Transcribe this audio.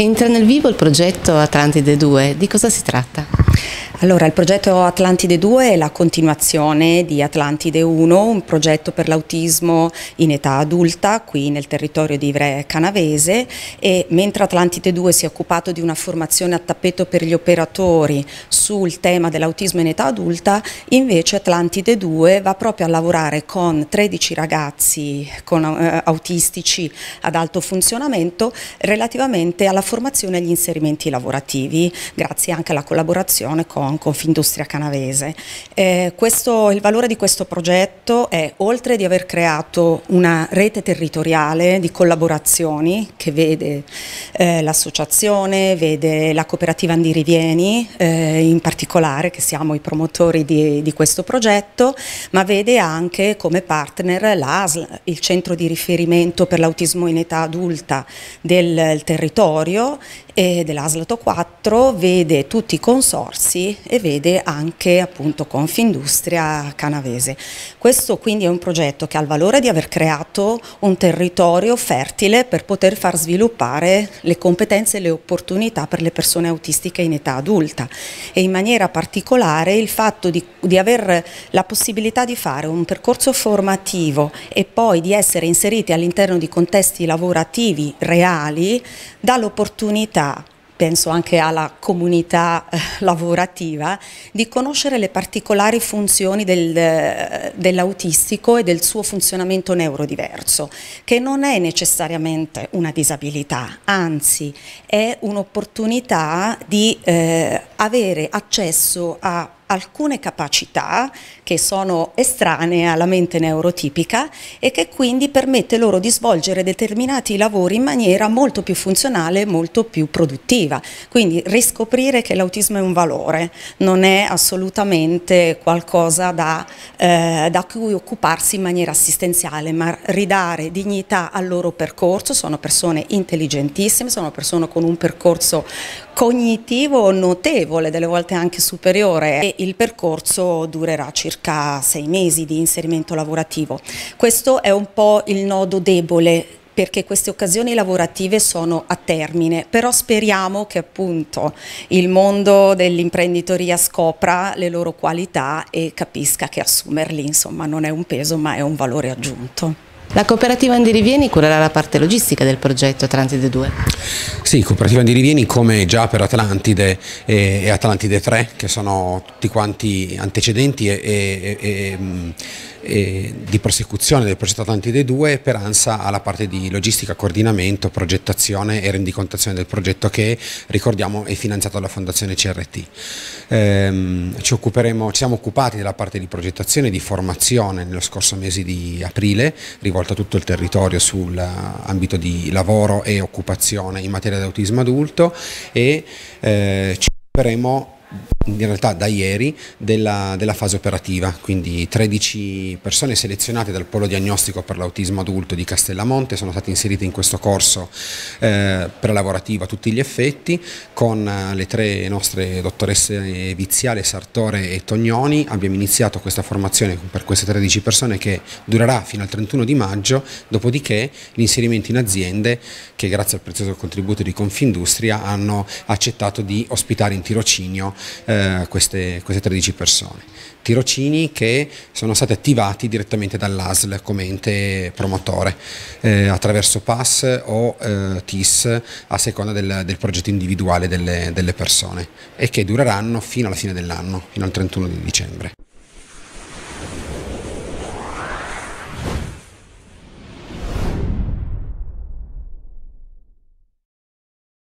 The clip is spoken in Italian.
Entra nel vivo il progetto Atlantide 2, di cosa si tratta? Allora, il progetto Atlantide 2 è la continuazione di Atlantide 1, un progetto per l'autismo in età adulta qui nel territorio di Ivrea Canavese e mentre Atlantide 2 si è occupato di una formazione a tappeto per gli operatori sul tema dell'autismo in età adulta, invece Atlantide 2 va proprio a lavorare con 13 ragazzi con, eh, autistici ad alto funzionamento relativamente alla formazione e agli inserimenti lavorativi, grazie anche alla collaborazione con con Confindustria Canavese. Eh, questo, il valore di questo progetto è, oltre di aver creato una rete territoriale di collaborazioni che vede eh, l'associazione, vede la cooperativa Andirivieni eh, in particolare che siamo i promotori di, di, questo progetto, ma vede anche come partner l'ASL, il centro di riferimento per l'autismo in età adulta del territorio e dell'ASL 4, vede tutti i consorsi e vede anche appunto Confindustria canavese. Questo quindi è un progetto che ha il valore di aver creato un territorio fertile per poter far sviluppare le competenze e le opportunità per le persone autistiche in età adulta e in maniera particolare il fatto di, di avere la possibilità di fare un percorso formativo e poi di essere inseriti all'interno di contesti lavorativi reali dà l'opportunità penso anche alla comunità eh, lavorativa, di conoscere le particolari funzioni del, eh, dell'autistico e del suo funzionamento neurodiverso, che non è necessariamente una disabilità, anzi è un'opportunità di eh, avere accesso a alcune capacità che sono estranee alla mente neurotipica e che quindi permette loro di svolgere determinati lavori in maniera molto più funzionale e molto più produttiva. Quindi riscoprire che l'autismo è un valore, non è assolutamente qualcosa da, eh, da cui occuparsi in maniera assistenziale, ma ridare dignità al loro percorso, sono persone intelligentissime, sono persone con un percorso cognitivo notevole, delle volte anche superiore e il percorso durerà circa sei mesi di inserimento lavorativo. Questo è un po' il nodo debole perché queste occasioni lavorative sono a termine, però speriamo che appunto il mondo dell'imprenditoria scopra le loro qualità e capisca che assumerli insomma non è un peso ma è un valore aggiunto. La cooperativa Andirivieni curerà la parte logistica del progetto Atlantide 2. Sì, cooperativa Andirivieni come già per Atlantide e Atlantide 3 che sono tutti quanti antecedenti e, e, e, e di prosecuzione del progetto Atlantide 2 per ANSA ha la parte di logistica, coordinamento, progettazione e rendicontazione del progetto che ricordiamo è finanziato dalla Fondazione CRT. Ehm, ci, ci siamo occupati della parte di progettazione e di formazione nello scorso mese di aprile, rivolto coinvolta tutto il territorio sull'ambito di lavoro e occupazione in materia di autismo adulto e eh, ci occuperemo in realtà da ieri, della, della, fase operativa, quindi 13 persone selezionate dal polo diagnostico per l'autismo adulto di Castellamonte sono state inserite in questo corso eh, prelavorativo a tutti gli effetti con eh, le tre nostre dottoresse Viziale, Sartore e Tognoni, abbiamo iniziato questa formazione per queste 13 persone che durerà fino al 31 di maggio, dopodiché l'inserimento in aziende che grazie al prezioso contributo di Confindustria hanno accettato di ospitare in tirocinio eh, eh, a queste, queste 13 persone. Tirocini che sono stati attivati direttamente dall'ASL come ente promotore eh, attraverso PAS o eh, TIS a seconda del, del progetto individuale delle, delle persone e che dureranno fino alla fine dell'anno, fino al 31 di dicembre.